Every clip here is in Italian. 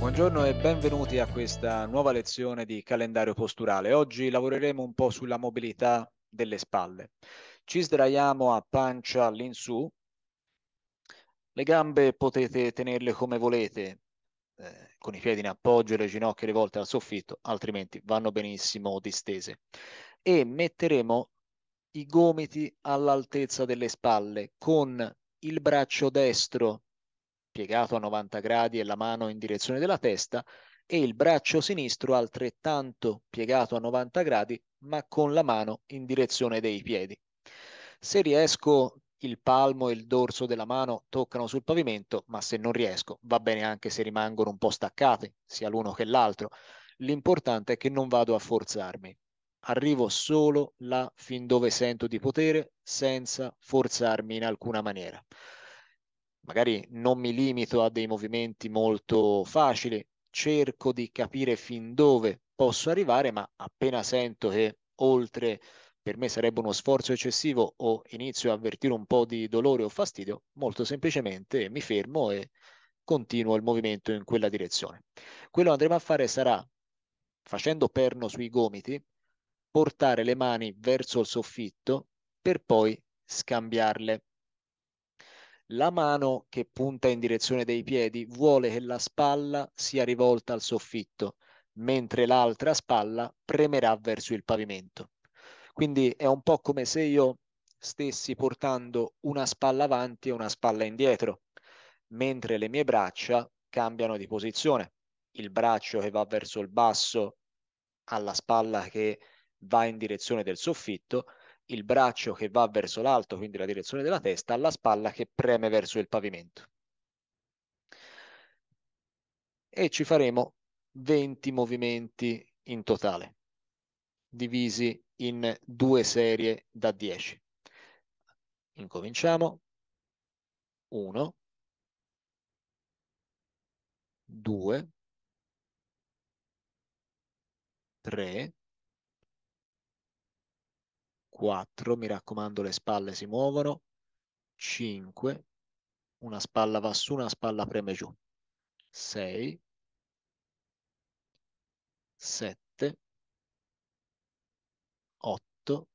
Buongiorno e benvenuti a questa nuova lezione di calendario posturale. Oggi lavoreremo un po' sulla mobilità delle spalle. Ci sdraiamo a pancia all'insù. Le gambe potete tenerle come volete, eh, con i piedi in appoggio e le ginocchia rivolte al soffitto, altrimenti vanno benissimo distese. E metteremo i gomiti all'altezza delle spalle con il braccio destro piegato a 90 gradi e la mano in direzione della testa e il braccio sinistro altrettanto piegato a 90 gradi ma con la mano in direzione dei piedi. Se riesco il palmo e il dorso della mano toccano sul pavimento, ma se non riesco va bene anche se rimangono un po' staccate, sia l'uno che l'altro. L'importante è che non vado a forzarmi. Arrivo solo là fin dove sento di potere, senza forzarmi in alcuna maniera magari non mi limito a dei movimenti molto facili, cerco di capire fin dove posso arrivare, ma appena sento che oltre per me sarebbe uno sforzo eccessivo o inizio a avvertire un po' di dolore o fastidio, molto semplicemente mi fermo e continuo il movimento in quella direzione. Quello che andremo a fare sarà, facendo perno sui gomiti, portare le mani verso il soffitto per poi scambiarle la mano che punta in direzione dei piedi vuole che la spalla sia rivolta al soffitto, mentre l'altra spalla premerà verso il pavimento. Quindi è un po' come se io stessi portando una spalla avanti e una spalla indietro, mentre le mie braccia cambiano di posizione. Il braccio che va verso il basso alla spalla che va in direzione del soffitto, il braccio che va verso l'alto, quindi la direzione della testa, alla spalla che preme verso il pavimento. E ci faremo 20 movimenti in totale, divisi in due serie da 10. Incominciamo. 1, 2, 3, 4, mi raccomando le spalle si muovono, 5, una spalla va su, una spalla preme giù, 6, 7, 8,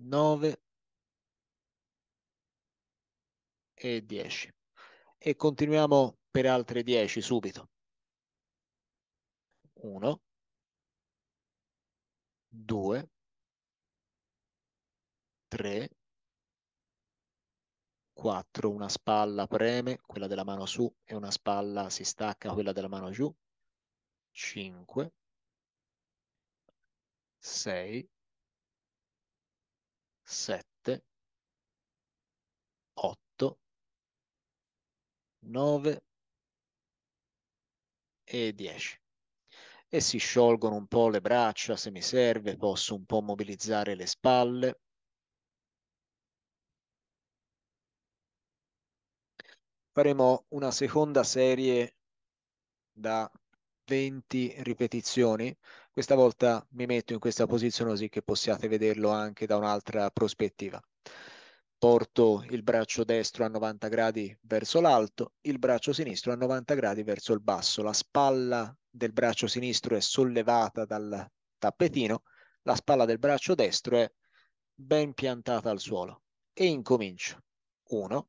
9 e 10. E continuiamo per altre 10 subito. 1, 3, 4, una spalla preme, quella della mano su e una spalla si stacca, quella della mano giù, 5, 6, 7, 8, 9 e 10 e si sciolgono un po' le braccia se mi serve, posso un po' mobilizzare le spalle, faremo una seconda serie da 20 ripetizioni. Questa volta mi metto in questa posizione così che possiate vederlo anche da un'altra prospettiva. Porto il braccio destro a 90 gradi verso l'alto, il braccio sinistro a 90 gradi verso il basso. La spalla del braccio sinistro è sollevata dal tappetino, la spalla del braccio destro è ben piantata al suolo. E incomincio. 1,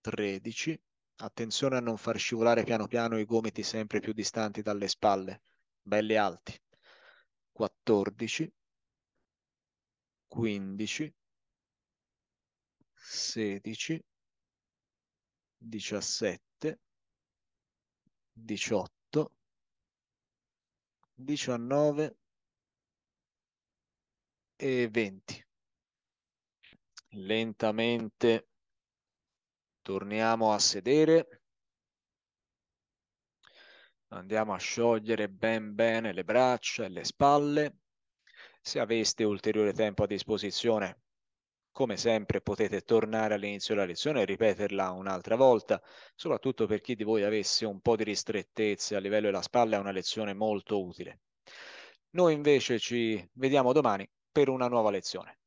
13. Attenzione a non far scivolare piano piano i gomiti sempre più distanti dalle spalle, belli alti. 14, 15, 16, 17, 18, 19 e 20. Lentamente Torniamo a sedere. Andiamo a sciogliere ben bene le braccia e le spalle. Se aveste ulteriore tempo a disposizione, come sempre potete tornare all'inizio della lezione e ripeterla un'altra volta, soprattutto per chi di voi avesse un po' di ristrettezze a livello della spalla, è una lezione molto utile. Noi invece ci vediamo domani per una nuova lezione.